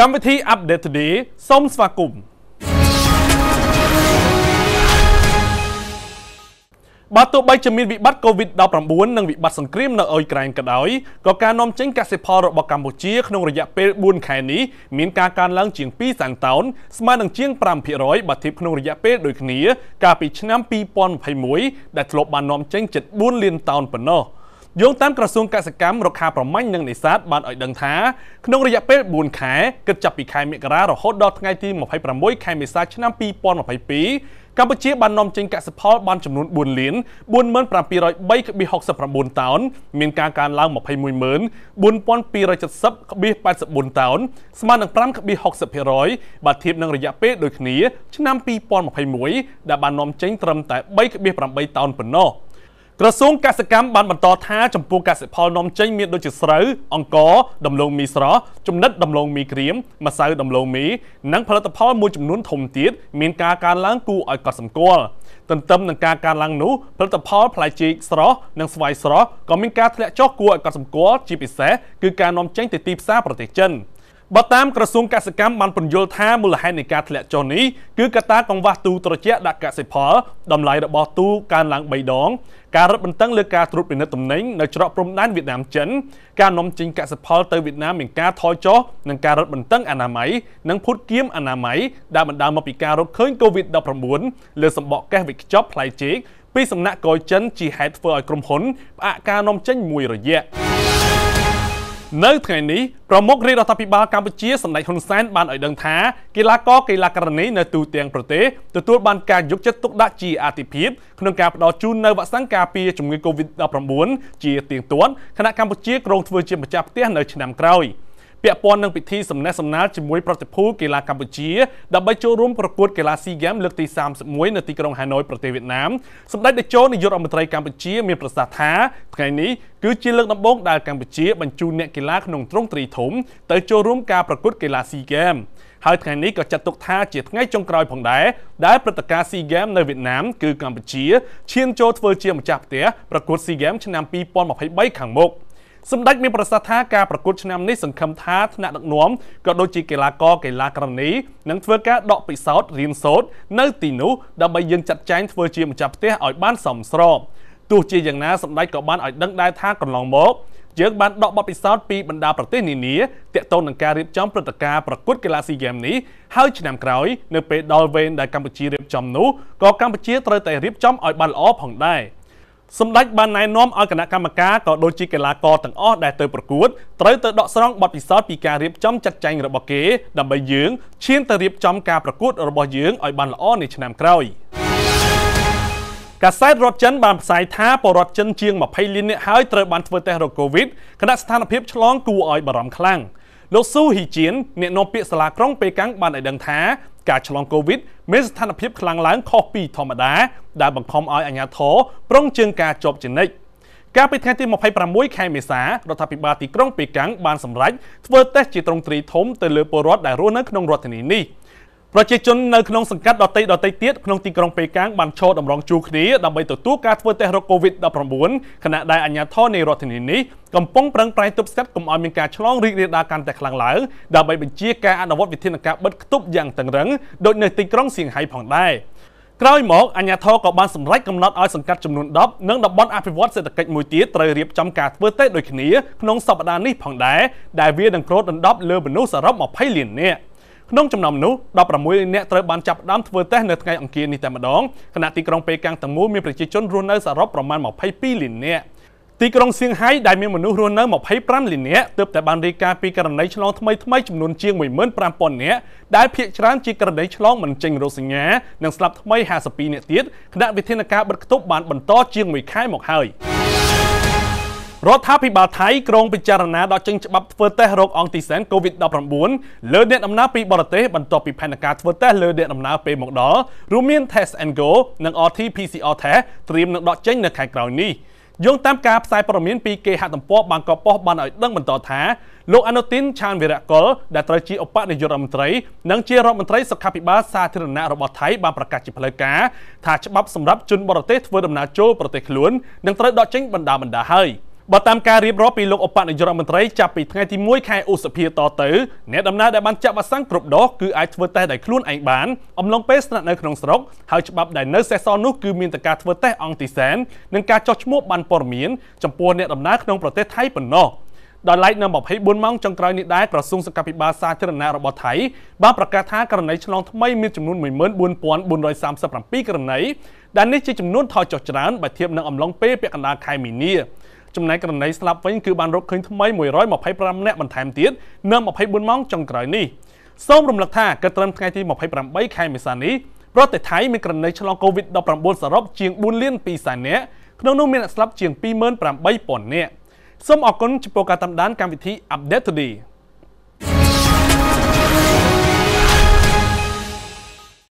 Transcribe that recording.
កម្មវិធី Update Today សូមស្វាគមន៍បាទទោះបីជាមានវិបត្តិ COVID-19 និងវិបត្តិសង្គ្រាមនៅអ៊ុយក្រែនក៏ដោយក៏ការនាំចេញកសិផលរបស់កម្ពុជា ក្នុងរយៈពេល4ខែនេះមានការកើនឡើងជាង2សង់តោនស្មើនឹងជាង5%បើធៀបក្នុងរយៈពេលដូចគ្នាកាលពីឆ្នាំ2021ដែលធ្លាប់បាននាំចេញជិត4លានតោនប៉ុណ្ណោះ។យោងតាមក្រសួងកសិកម្មរុក្ខាប្រមាញ់និងនេសាទបានឲ្យដឹងថាក្នុងរយៈពេល4ខែគិតចាប់ពីខែមករារហូតដល់ថ្ងៃទី26ខែមេសាឆ្នាំ2022កម្ពុជាបាននាំចេញកសិផលបានចំនួន4លាន4703.69តោនមានការកើនឡើង214270.84តោនស្មើនឹង5.60%បើធៀបនឹងរយៈពេលដូចគ្នាឆ្នាំ2021ដែលបាននាំចេញត្រឹមតែ3.8តោនប៉ុណ្ណោះ។ក្រសួងកសិកម្មបានបន្តថាចំពោះកសិផលនាំចេញមានដូចជាស្រូវអង្ករដំឡូងមីស្រស់ចំណិតដំឡូងមីក្រៀមម្សៅដំឡូងមី និងផលិតផលមួយចំនួនធំទៀតមានការកើនឡើងគួរឲ្យកត់សម្គាល់ទន្ទឹមនឹងការកើនឡើងនោះផលិតផលផ្លែចេកស្រស់និងស្វាយស្រស់ក៏មានការធ្លាក់ចុះគួរឲ្យកត់សម្គាល់ជាពិសេសគឺការនាំចេញទៅទីផ្សារប្រទេសចិន។បើតាមក្រសួងកសិកម្មបានពន្យល់ថាមូលហេតុនៃការធ្លាក់ចុះនេះគឺកត្តាកង្វះទូត្រជាក់ដាក់កសិផលតម្លៃរបស់ទូកើនឡើង3ដងការរឹតបន្តឹងលើការត្រួតពិនិត្យទំនិញនៅច្រកព្រំដែនវៀតណាមចិនការនាំចេញកសិផលទៅវៀតណាមមានការថយចុះនិងការរឹតបន្តឹងអនាម័យនិងភូតគៀមអនាម័យដែលបណ្ដាលមកពីការរកឃើញ COVID-19 លើសម្បកកេះវិខ្ចប់ផ្លែចេកពីសំណាក់កយចិនជាហេតុធ្វើឲ្យក្រុមហ៊ុនផ្អាកការនាំចេញមួយរយៈនៅថ្ងៃនេះប្រមុខរាជរដ្ឋាភិបាលកម្ពុជាសម្ដេចហ៊ុនសែនបានឲ្យដឹងថាកីឡាករកីឡាករនីនៅទូទាំងប្រទេសទទួលបានការយកចិត្តទុកដាក់ជាអាទិភាពក្នុងការផ្តល់ជូននៅវ៉ាក់សាំងការពារជំងឺ Covid-19 ជាទៀងទាត់ខណៈកម្ពុជាគ្រោងធ្វើជាម្ចាស់ផ្ទះនៅឆ្នាំក្រោយ។ពាក់ព័ន្ធនឹងពិធីសំណេះសំណាលជាមួយប្រតិភូកីឡាកម្ពុជាដើម្បីចូលរួមប្រកួតកីឡា SEA Games លើកទី31នៅទីក្រុងហាណូយប្រទេសវៀតណាមសម្ដេចតេជោនាយករដ្ឋមន្ត្រីកម្ពុជាមានប្រសាសន៍ថាថ្ងៃនេះគឺជាលើកដំបូងដែលកម្ពុជាបញ្ជូនអ្នកកីឡាក្នុងទ្រង់ទ្រីធំទៅចូលរួមការប្រកួតកីឡា SEA Games ហើយថ្ងៃនេះក៏ចាត់ទុកថាជាថ្ងៃចុងក្រោយផងដែរដែលព្រឹត្តិការណ៍ SEA Games នៅវៀតណាមគឺកម្ពុជាឈានចូលធ្វើជាម្ចាស់ផ្ទះប្រកួត SEA Games ឆ្នាំ2023ខាងមុខ។សម្ដេចមានប្រសាសន៍ថាការប្រកួតឆ្នាំនេះសង្ឃឹមថាថ្នាក់ដឹកនាំក៏ដូចជាកីឡាករកីឡាករនីនឹងធ្វើការដកពិសោធន៍រៀនសូត្រនៅទីនោះដើម្បីយើងចាត់ចែងធ្វើជាម្ចាស់ផ្ទះឲ្យបានសមស្របទោះជាយ៉ាងណាសម្ដេចក៏បានឲ្យ ដឹងដែរថាកន្លងមកយើងបានដកបទពិសោធន៍ពីបណ្ដាប្រទេសនានាទាក់ទងនឹងការរៀបចំព្រឹត្តិការណ៍ប្រកួតកីឡាស៊ីហ្គេមនេះហើយឆ្នាំក្រោយនៅពេលដល់វេនដែលកម្ពុជារៀបចំនោះក៏កម្ពុជាត្រូវតែរៀបចំឲ្យបានល្អផងដែរ។សម្ដេចបានណែនាំឲ្យគណៈកម្មការក៏ដូចជាកីឡាករទាំងអស់ដែលទៅប្រកួតត្រូវទៅដកស្រង់បទពិសោធន៍ពីការរៀបចំចាត់ចែងរបស់គេដើម្បីយើងឈានទៅរៀបចំការប្រកួតរបស់យើងឲ្យបានល្អនាឆ្នាំក្រោយ។កាសែតរដ្ឋចិនបានផ្សាយថាពលរដ្ឋចិនជាង20លាននាក់ហើយត្រូវបានធ្វើតេស្តរកូវីដគណៈស្ថានភាពឆ្លងគួរឲ្យបារម្ភខ្លាំងលោកស៊ូហ៊ីជៀនអ្នកនាំពាក្យសាលាក្រុងប៉េកាំងបានឲ្យដឹងថាការឆ្លងកូវីដមានស្ថានភាពខ្លាំងឡើងខុសពីធម្មតា ដែលបង្ខំឲ្យអាជ្ញាធរប្រុងជើងការជាប់ជានិច្ចកាលពីថ្ងៃទី26ខែមេសារដ្ឋាភិបាលទីក្រុងប៉េកាំងបានសម្រេចធ្វើតេស្តជាត្រង់ត្រីធំទៅលើពលរដ្ឋដែលរស់នៅក្នុងរដ្ឋធានីនេះ។ប្រជាជននៅក្នុងសង្កាត់ដតីដតីទៀតក្នុងទីក្រុងប៉េកាំងបានឈរតម្រង់ជួរគ្នាដើម្បីទទួលការធ្វើតេស្តរក COVID-19 ខណៈដែលអាជ្ញាធរនៃរដ្ឋធានីនេះកំពុងប្រឹងប្រែងទប់ស្កាត់កុំឲ្យមានការឆ្លងរីករាលដាលកាន់តែខ្លាំងឡើងដើម្បីបញ្ជាការអនុវត្តវិធានការបិទគប់យ៉ាងតឹងរឹងដូចនៅទីក្រុងសៀងហៃផងដែរក្រោយមកអាជ្ញាធរក៏បានសម្រេចកំណត់ឲ្យសង្កាត់ចំនួន10និងតំបន់អភិវឌ្ឍសេដ្ឋកិច្ចមួយទៀតត្រូវរៀបចំការធ្វើតេស្តដូចគ្នាក្នុងសប្តាហ៍នេះផងដែរដែលវានឹងគ្របដណ្ដប់លើមនុស្សសរុប20លាននាក់។ក្នុងចំណោមនោះ16អ្នកត្រូវបានចាប់ផ្ដើមធ្វើតេស្តនៅថ្ងៃអង្គារនេះតែម្ដងខណៈទីក្រុងប៉េកាំងទាំងមូលមានប្រជាជនរស់នៅសរុបប្រមាណ22លាននាក់ទីក្រុងសៀងហៃដែលមានមនុស្សរស់នៅ25លាននាក់ទើបតែបានរាយការណ៍ពីករណីឆ្លងថ្មីថ្មីចំនួនជាង15000នាក់ដែលភាគច្រើនជាករណីឆ្លងមិនចេញរោគសញ្ញានិងស្លាប់ថ្មី52នាក់ទៀតគណៈវិធានការបិទគប់បានបន្តជាង1ខែមកហើយ។រដ្ឋាភិបាលថៃក្រុងពិចារណាដកចេញច្បាប់ធ្វើតេស្តរោគអង់ទីសែនកូវីដ -19 លើអ្នកដំណើរពីបរទេសបន្ទាប់ពីផែនការធ្វើតេស្តលើអ្នកដំណើរពេលមកដល់រួមមាន Test and Go និង RT PCR Test ត្រៀមនឹងដកចេញនៅខែក្រោយនេះយោងតាមការផ្សាយព័ត៌មានពីគេហទំព័របាងកកប៉ុស្តិ៍បានឲ្យដឹងបន្តថាលោកអនុទិនឆានវិរៈកុលដែលត្រូវជាឧបនាយករដ្ឋមន្ត្រីនិងជារដ្ឋមន្ត្រីសុខាភិបាលសាធារណៈរបស់ថៃបានប្រកាសជាផ្លូវការថាច្បាប់សម្រាប់ជនបរទេសធ្វើដំណើរចូលប្រទេសខ្លួននឹងត្រូវដកចេញបណ្ដាបណ្ដាហើយ។បើតាមការរៀបរាប់ពីលោកឧបនាយករដ្ឋមន្ត្រីចាប់ពីថ្ងៃទី1ខែឧសភាតទៅអ្នកដំណើរដែលបានចាក់វ៉ាក់សាំងគ្រប់ដុសគឺអាចធ្វើតេស្តដោយខ្លួនឯងបានអំឡុងពេលស្នាក់នៅក្នុងស្រុកហើយច្បាប់ដែលនៅសេសសល់នោះគឺមានតែការធ្វើតេស្តអង្គទីសែននិងការចុះឈ្មោះបានព័ត៌មានចំពោះអ្នកដំណើរក្នុងប្រទេសថៃប៉ុណ្ណោះដោយឡែកនៅ24ម៉ោងចុងក្រោយនេះដែរក្រសួងសុខាភិបាលសាធារណៈរបស់ថៃបានប្រកាសថាករណីឆ្លងថ្មីមានចំនួន14437ករណីដែលនេះជាចំនួនថយចុះច្រើនបើធៀបនឹងអំឡុងពេលពាក់កណ្ដាលខែមីនាចំណែកករណីស្លាប់វិញគឺបានរកឃើញថ្មី125នាក់បន្ថែមទៀតនៅ24ម៉ោងចុងក្រោយនេះសូមរំលឹកថាកិត្តិកម្មថ្ងៃទី28ខែមេសានេះប្រទេសថៃមានករណីឆ្លង COVID-19 សរុបជាង4លាន2សែននាក់ក្នុងនោះមានអ្នកស្លាប់ជាង28,000នាក់សូមអរគុណចំពោះការតាមដានកម្មវិធី Update Today